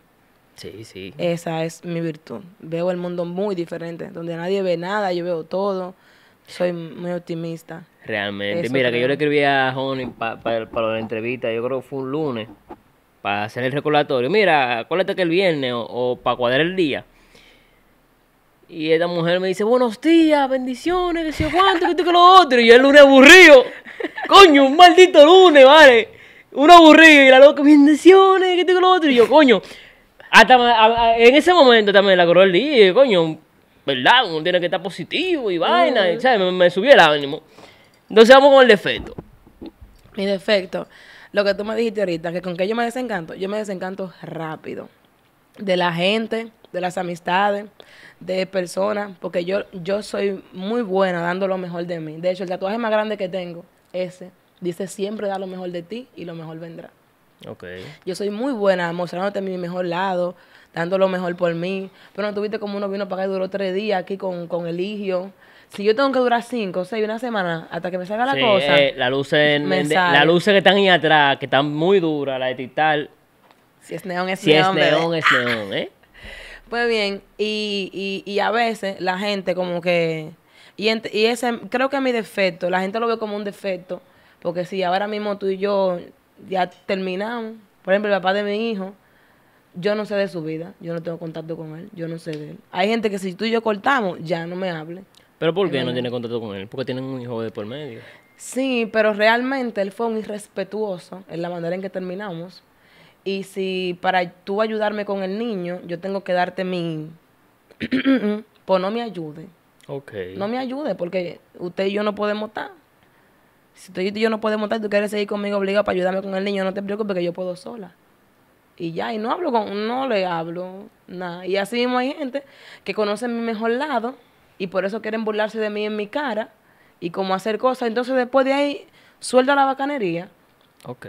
Sí, sí. Esa es mi virtud. Veo el mundo muy diferente, donde nadie ve nada, yo veo todo. Soy muy optimista. Realmente. Mira, que yo le escribí a Honey para la entrevista, yo creo que fue un lunes, para hacer el recordatorio. Mira, acuérdate que el viernes o, para cuadrar el día. Y esta mujer me dice, buenos días, bendiciones, que se aguante, que esto que lo otro. Y yo el lunes aburrido. Coño, un maldito lunes, vale. Un aburrido. Y la loca, bendiciones, que esto con lo otro. Y yo, coño. Hasta en ese momento también la corró el día. Y coño, ¿verdad? Uno tiene que estar positivo y vaina, Me, subí subió el ánimo. Entonces vamos con el defecto. Mi defecto, lo que tú me dijiste ahorita, que con que yo me desencanto, yo me desencanto rápido. De la gente, de las amistades, de personas, porque yo, yo soy muy buena dando lo mejor de mí. De hecho, el tatuaje más grande que tengo, ese, dice siempre da lo mejor de ti y lo mejor vendrá. Yo soy muy buena mostrándote mi mejor lado, dando lo mejor por mí. Pero no tuviste como uno vino para acá y duró tres días aquí con, con Eligio. Si yo tengo que durar cinco, seis, una semana hasta que me salga la cosa. Sí, eh, la luz la luces que están ahí atrás, que están muy duras, la de tital. Si es neón, es si neón. Si es neón, es neón, ¿eh? Pues bien, y, y, y a veces la gente como que... Y, y ese creo que es mi defecto, la gente lo ve como un defecto, porque si ahora mismo tú y yo ya terminamos. Por ejemplo, el papá de mi hijo, yo no sé de su vida, yo no tengo contacto con él, yo no sé de él. Hay gente que si tú y yo cortamos, ya no me hable. ¿Pero por qué no, tiene contacto con él? Porque tienen un hijo de por medio. Sí, pero realmente él fue un irrespetuoso en la manera en que terminamos. Y si para tú ayudarme con el niño, yo tengo que darte mi... pues no me ayude. Ok. No me ayude porque usted y yo no podemos estar. Si tú y yo no podemos montar, tú quieres seguir conmigo obligado para ayudarme con el niño, no te preocupes que yo puedo sola. Y ya, y no hablo con, no le hablo, nada. Y así mismo hay gente que conoce mi mejor lado y por eso quieren burlarse de mí en mi cara y cómo hacer cosas. Entonces después de ahí suelto la bacanería.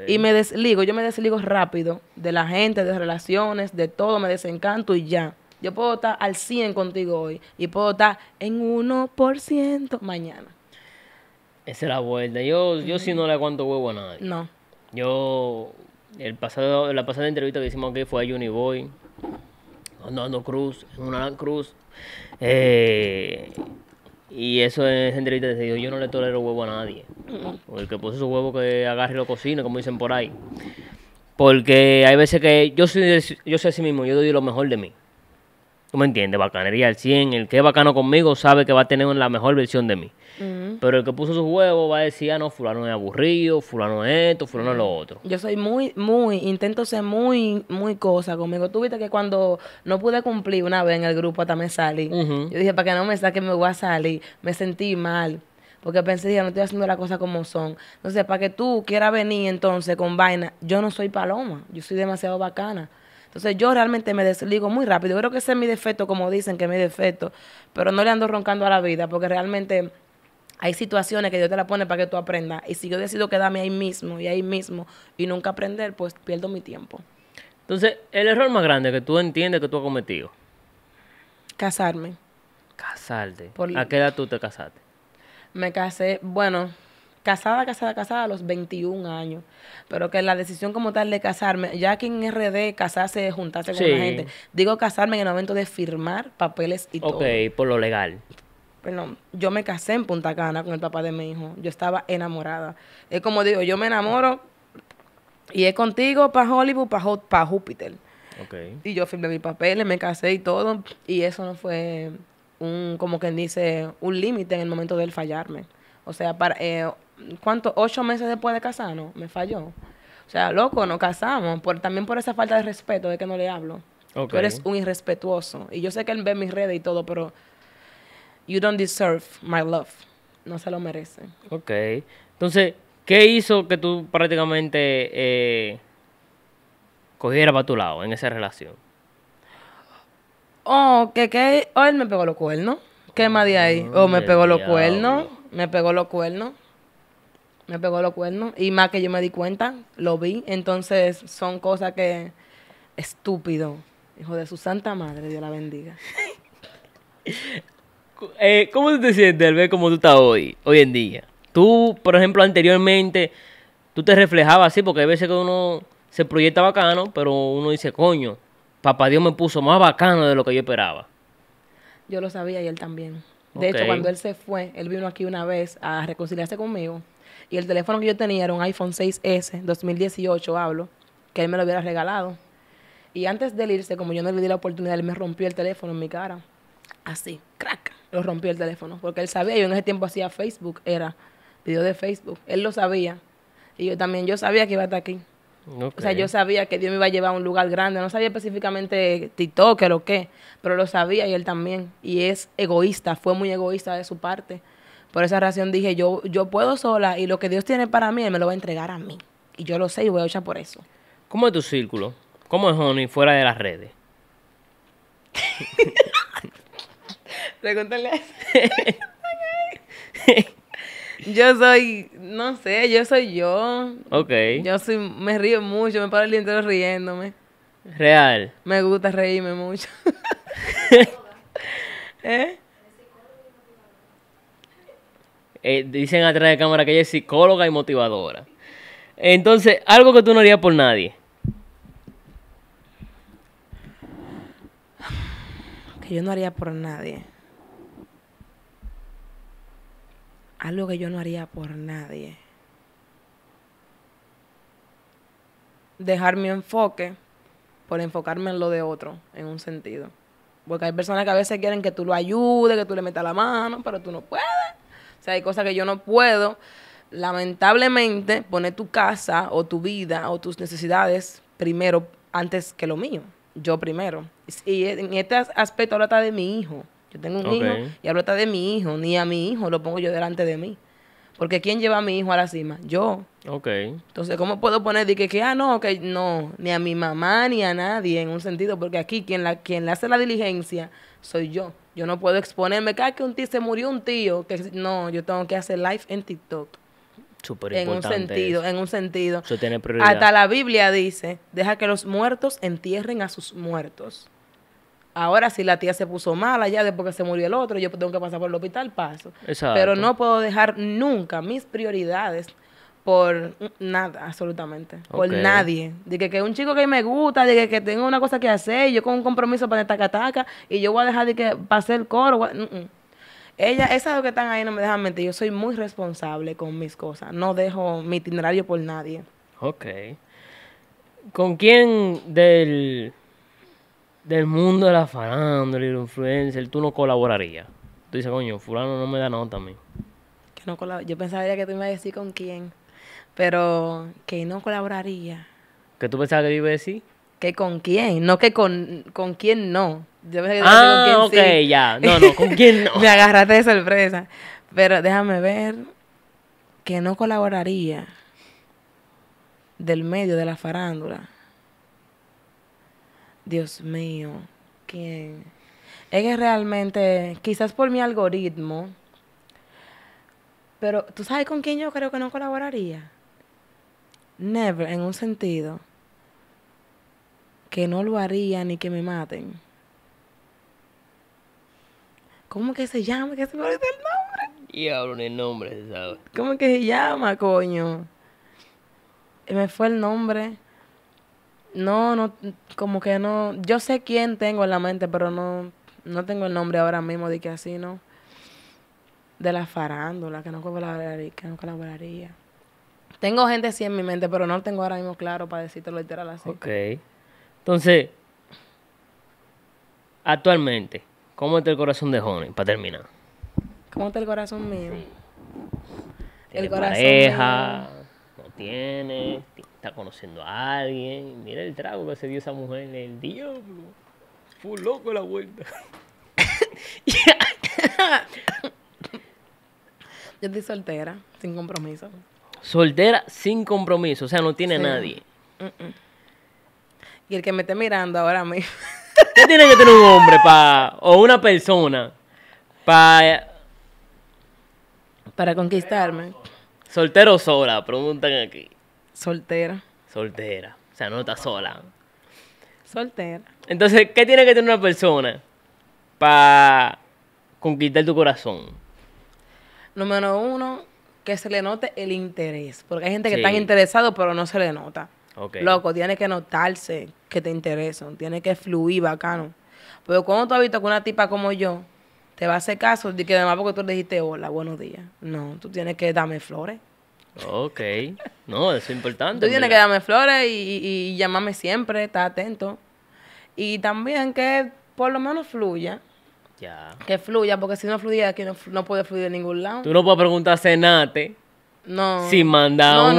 Y me desligo, yo me desligo rápido de la gente, de relaciones, de todo, me desencanto y ya. Yo puedo estar al 100 contigo hoy y puedo estar en 1% mañana. Esa es la vuelta. Yo, yo sí no le aguanto huevo a nadie. No. Yo, el pasado, la pasada entrevista que hicimos aquí fue a Uniboy, andando cruz, en una cruz. Eh, y eso en esa entrevista decía yo no le tolero huevo a nadie. Porque el que pues puso su huevo que agarre y lo cocina, como dicen por ahí. Porque hay veces que yo soy, yo soy así mismo, yo doy lo mejor de mí tú me entiendes, bacanería al 100, el que es bacano conmigo sabe que va a tener la mejor versión de mí. Pero el que puso su huevos va a decir, ah, no, fulano es aburrido, fulano es esto, fulano es lo otro. Yo soy muy, muy, intento ser muy, muy cosa conmigo. Tú viste que cuando no pude cumplir una vez en el grupo hasta me salí. Yo dije, para que no me saquen, me voy a salir. Me sentí mal porque pensé, dije, no estoy haciendo las cosas como son. Entonces, para que tú quieras venir entonces con vaina, yo no soy paloma, yo soy demasiado bacana. Entonces yo realmente me desligo muy rápido. Yo creo que ese es mi defecto, como dicen que es mi defecto, pero no le ando roncando a la vida porque realmente hay situaciones que Dios te la pone para que tú aprendas. Y si yo decido quedarme ahí mismo y ahí mismo y nunca aprender, pues pierdo mi tiempo. Entonces, el error más grande que tú entiendes que tú has cometido. Casarme. Casarte. ¿A qué edad tú te casaste? Me casé, bueno, casada, casada, casada a los 21 años. Pero que la decisión como tal de casarme, ya que en RD casarse, juntarse con la gente, digo casarme en el momento de firmar papeles y todo. Ok, por lo legal. Perdón, yo me casé en Punta Cana con el papá de mi hijo. Yo estaba enamorada. Es como digo, yo me enamoro y es contigo para Hollywood, para pa Júpiter. Okay. Y yo firmé mis papeles, me casé y todo. Y eso no fue un, como quien dice, un límite en el momento de él fallarme. O sea, para, eh, ¿cuánto? Ocho meses después de casarnos, me falló. O sea, loco, nos casamos, también por esa falta de respeto de que no le hablo. Tú eres un irrespetuoso. Y yo sé que él ve mis redes y todo, pero you don't deserve my love. No se lo merece. Ok. Entonces, ¿qué hizo que tú prácticamente eh, cogieras para tu lado en esa relación? Oh, que, que oh, él me pegó los cuernos. ¿Qué más de ahí? Oh, me pegó los cuernos. Me pegó los cuernos me pegó los cuernos. Y más que yo me di cuenta, lo vi. Entonces, son cosas que. Estúpido. Hijo de su santa madre, Dios la bendiga. eh, ¿Cómo te sientes al ver cómo tú estás hoy, hoy en día? Tú, por ejemplo, anteriormente, tú te reflejabas así, porque hay veces que uno se proyecta bacano, pero uno dice, coño, papá Dios me puso más bacano de lo que yo esperaba. Yo lo sabía y él también. De hecho, cuando él se fue, él vino aquí una vez a reconciliarse conmigo. Y el teléfono que yo tenía era un iPhone 6S, 2018 hablo, que él me lo hubiera regalado. Y antes de él irse, como yo no le di la oportunidad, él me rompió el teléfono en mi cara. Así, crack, lo rompió el teléfono. Porque él sabía, yo en ese tiempo hacía Facebook, era video de Facebook. Él lo sabía. Y yo también, yo sabía que iba a estar aquí. O sea, yo sabía que Dios me iba a llevar a un lugar grande. No sabía específicamente TikTok o qué, pero lo sabía y él también. Y es egoísta, fue muy egoísta de su parte. Por esa razón dije, yo, yo puedo sola y lo que Dios tiene para mí, Él me lo va a entregar a mí. Y yo lo sé y voy a luchar por eso. ¿Cómo es tu círculo? ¿Cómo es Honey fuera de las redes? Pregúntale a Yo soy, no sé, yo soy yo. Ok. Yo soy, me río mucho, me paro el día riéndome. Real. Me gusta reírme mucho. ¿Eh? Eh, dicen atrás de cámara que ella es psicóloga y motivadora. Entonces, algo que tú no harías por nadie. Que yo no haría por nadie. Algo que yo no haría por nadie. Dejar mi enfoque por enfocarme en lo de otro, en un sentido. Porque hay personas que a veces quieren que tú lo ayudes, que tú le metas la mano, pero tú no puedes. O sea, hay cosas que yo no puedo, lamentablemente, poner tu casa o tu vida o tus necesidades primero antes que lo mío. Yo primero. Y en este aspecto ahora está de mi hijo. Yo tengo un hijo y ahora está de mi hijo. Ni a mi hijo lo pongo yo delante de mí. Porque ¿quién lleva a mi hijo a la cima? Yo. Ok. Entonces, ¿cómo puedo poner de que, que ah, no, que no, ni a mi mamá ni a nadie en un sentido? Porque aquí quien la, quien le hace la diligencia soy yo. Yo no puedo exponerme. Cada que un tío se murió un tío, que no, yo tengo que hacer live en TikTok. Súper en un sentido, en un sentido. Eso tiene prioridad. Hasta la Biblia dice, deja que los muertos entierren a sus muertos. Ahora si la tía se puso mala ya después que se murió el otro, yo tengo que pasar por el hospital, paso. Pero no puedo dejar nunca mis prioridades por nada, absolutamente. Por nadie. De que, que un chico que me gusta, de que, tengo una cosa que hacer, yo con un compromiso para esta cataca y yo voy a dejar de que pase el coro. Mm, mm. Ella, esas dos que están ahí no me dejan mentir. Yo soy muy responsable con mis cosas. No dejo mi itinerario por nadie. Ok. ¿Con quién del, del mundo de la farándula y la influencer tú no colaborarías? Tú dices, coño, fulano no me da nota a mí. Yo pensaría que tú me ibas a decir con quién pero que no colaboraría. ¿Que tú pensabas que iba a decir? Que con quién, no que con, quién no. Yo pensé que ah, con quién ok, ya. No, no, con quién no. Me agarraste de sorpresa. Pero déjame ver que no colaboraría del medio de la farándula. Dios mío, ¿quién? Es que realmente, quizás por mi algoritmo, pero ¿tú sabes con quién yo creo que no colaboraría? never en un sentido que no lo haría ni que me maten. ¿Cómo que se llama? ¿Qué se me olvidó el nombre. Y hablo en el nombre ¿sabes? ¿Cómo que se llama, coño? Me fue el nombre. No, no, como que no. Yo sé quién tengo en la mente, pero no, no tengo el nombre ahora mismo de que así, ¿no? De la farándula, que no colaboraría. Que no colaboraría. Tengo gente así en mi mente, pero no lo tengo ahora mismo claro para decírtelo literal así. Ok. Entonces, actualmente, ¿cómo está el corazón de Honey? Para terminar. ¿Cómo está el corazón mío? ¿Tiene el corazón pareja? ¿No tiene? ¿Está conociendo a alguien? Mira el trago que se dio esa mujer en el diablo. Fue loco la vuelta. Yo estoy soltera, sin compromiso. Soltera sin compromiso, o sea, no tiene nadie. Y el que me esté mirando ahora mismo. ¿Qué tiene que tener un hombre para o una persona para para conquistarme? Soltero o sola, preguntan aquí. Soltera. Soltera, o sea, no está sola. Soltera. Entonces, ¿qué tiene que tener una persona para conquistar tu corazón? Número uno, que se le note el interés. Porque hay gente que está interesado, pero no se le nota. Loco, tiene que notarse que te interesan, tiene que fluir bacano. Pero cuando tú has visto que una tipa como yo te va a hacer caso, de que además porque tú le dijiste hola, buenos días. No, tú tienes que darme flores. Ok. No, eso es importante. Tú tienes que darme flores y, y llamarme siempre, estar atento. Y también que por lo menos fluya. Que fluya, porque si no fluye aquí no, puede fluir de ningún lado. Tú no puedes preguntar a Senate. No. Si manda un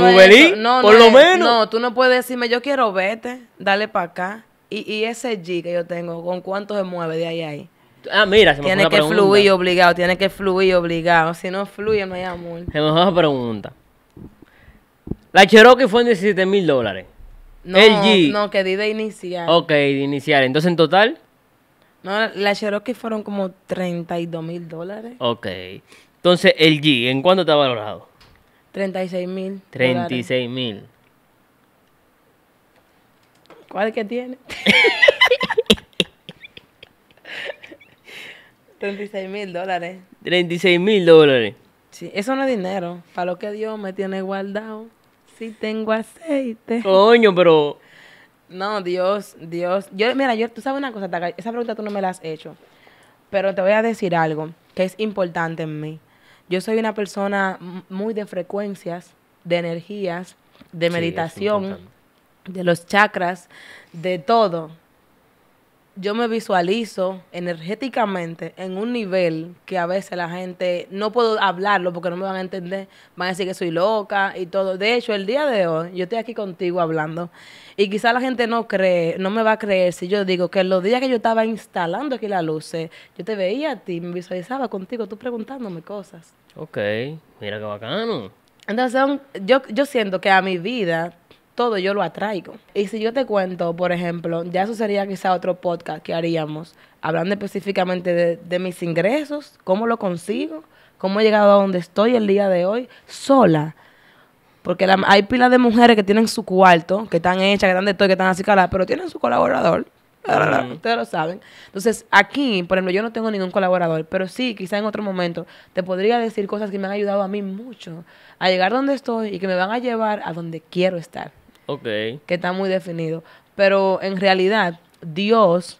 no por lo menos. No, tú no puedes decirme, yo quiero verte, dale para acá. Y, ese G que yo tengo, ¿con cuánto se mueve de ahí a ahí? Ah, mira, se me Tiene que fluir obligado, tiene que fluir obligado. Si no fluye, no hay amor. Se me una pregunta. La Cherokee fue en 17 mil dólares. No, no, que di de inicial Ok, de inicial Entonces, en total. No, las Cherokee fueron como 32 mil dólares. Ok. Entonces, el G, ¿en cuánto está valorado? 36 mil. 36 mil. ¿Cuál que tiene? 36 mil dólares. 36 mil dólares. Sí, eso no es dinero. Para lo que Dios me tiene guardado. Sí tengo aceite. Coño, pero no, Dios, Dios. Yo, mira, yo, tú sabes una cosa, esa pregunta tú no me la has hecho, pero te voy a decir algo que es importante en mí. Yo soy una persona muy de frecuencias, de energías, de meditación, de los chakras, de todo yo me visualizo energéticamente en un nivel que a veces la gente no puedo hablarlo porque no me van a entender, van a decir que soy loca y todo. De hecho, el día de hoy yo estoy aquí contigo hablando y quizá la gente no cree, no me va a creer si yo digo que los días que yo estaba instalando aquí las luces, yo te veía a ti, me visualizaba contigo, tú preguntándome cosas. Ok, mira qué bacano. Entonces, yo, yo siento que a mi vida todo yo lo atraigo. Y si yo te cuento, por ejemplo, ya eso sería quizá otro podcast que haríamos, hablando específicamente de, mis ingresos, cómo lo consigo, cómo he llegado a donde estoy el día de hoy, sola. Porque la, hay pilas de mujeres que tienen su cuarto, que están hechas, que están de todo, que están así caladas, pero tienen su colaborador. Mm. Ustedes lo saben. Entonces, aquí, por ejemplo, yo no tengo ningún colaborador, pero sí, quizá en otro momento, te podría decir cosas que me han ayudado a mí mucho a llegar donde estoy y que me van a llevar a donde quiero estar. Que está muy definido. Pero en realidad, Dios,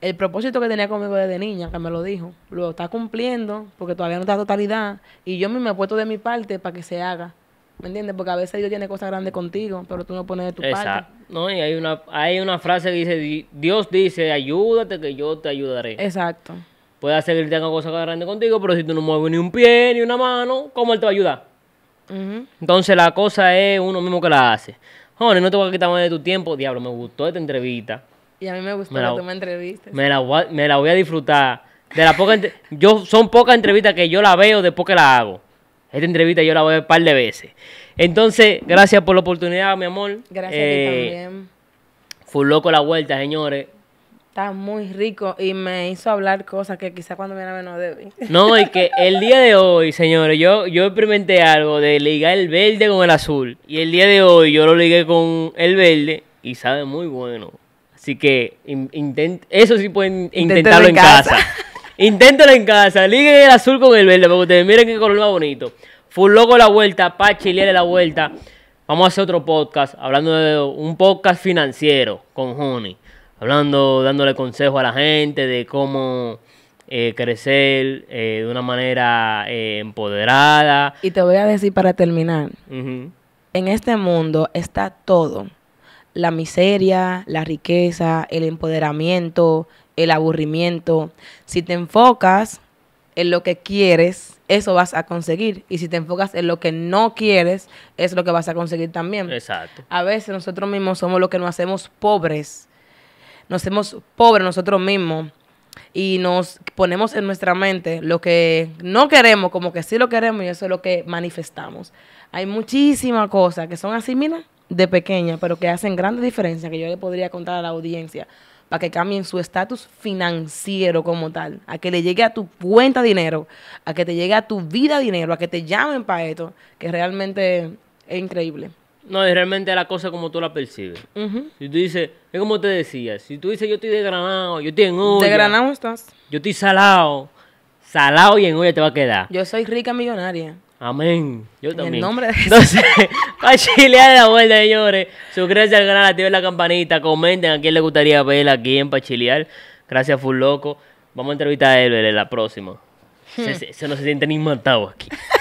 el propósito que tenía conmigo desde niña, que me lo dijo, lo está cumpliendo porque todavía no está totalidad. Y yo mismo me he puesto de mi parte para que se haga. ¿Me entiendes? Porque a veces Dios tiene cosas grandes contigo, pero tú no pones de tu parte. No, y hay una, hay una frase que dice, Dios dice, ayúdate que yo te ayudaré. Exacto. Puede hacer que Él tenga cosas grandes contigo, pero si tú no mueves ni un pie, ni una mano, ¿cómo Él te va a ayudar? Entonces la cosa es uno mismo que la hace. Joder, no te voy a quitar más de tu tiempo. Diablo, me gustó esta entrevista. Y a mí me gustó la, que me Me la, voy a, disfrutar. De la poca yo, son pocas entrevistas que yo la veo después que la hago. Esta entrevista yo la voy un par de veces. Entonces, gracias por la oportunidad, mi amor. Gracias a ti eh, también. Fue loco la vuelta, señores. Está muy rico y me hizo hablar cosas que quizá cuando me la no debí. No, y que el día de hoy, señores, yo, yo experimenté algo de ligar el verde con el azul. Y el día de hoy yo lo ligué con el verde y sabe muy bueno. Así que eso sí pueden intentarlo en casa. casa. en casa. Liguen el azul con el verde porque ustedes miren qué color más bonito. Full loco la vuelta, para de la vuelta. Vamos a hacer otro podcast hablando de un podcast financiero con Honey hablando, dándole consejo a la gente de cómo eh, crecer eh, de una manera eh, empoderada. Y te voy a decir para terminar, en este mundo está todo, la miseria, la riqueza, el empoderamiento, el aburrimiento. Si te enfocas en lo que quieres, eso vas a conseguir. Y si te enfocas en lo que no quieres, es lo que vas a conseguir también. Exacto. A veces nosotros mismos somos los que nos hacemos pobres nos hacemos pobres nosotros mismos y nos ponemos en nuestra mente lo que no queremos, como que sí lo queremos y eso es lo que manifestamos. Hay muchísimas cosas que son así, mira, de pequeña, pero que hacen grandes diferencias que yo le podría contar a la audiencia para que cambien su estatus financiero como tal, a que le llegue a tu cuenta dinero, a que te llegue a tu vida dinero, a que te llamen para esto, que realmente es increíble. No, es realmente la cosa como tú la percibes. Si tú dices, es como te decía, si tú dices yo estoy desgranado, yo estoy en olla. Desgranado estás. Yo estoy salado. Salado y en olla te va a quedar. Yo soy rica millonaria. Amén. Yo también. En nombre de Entonces, la vuelta, señores. Suscríbanse al canal, activen la campanita, comenten a quién le gustaría ver aquí en Pachilear. Gracias, Full Loco. Vamos a entrevistar a él en la próxima. Hmm. Se, se, siente ni matado aquí.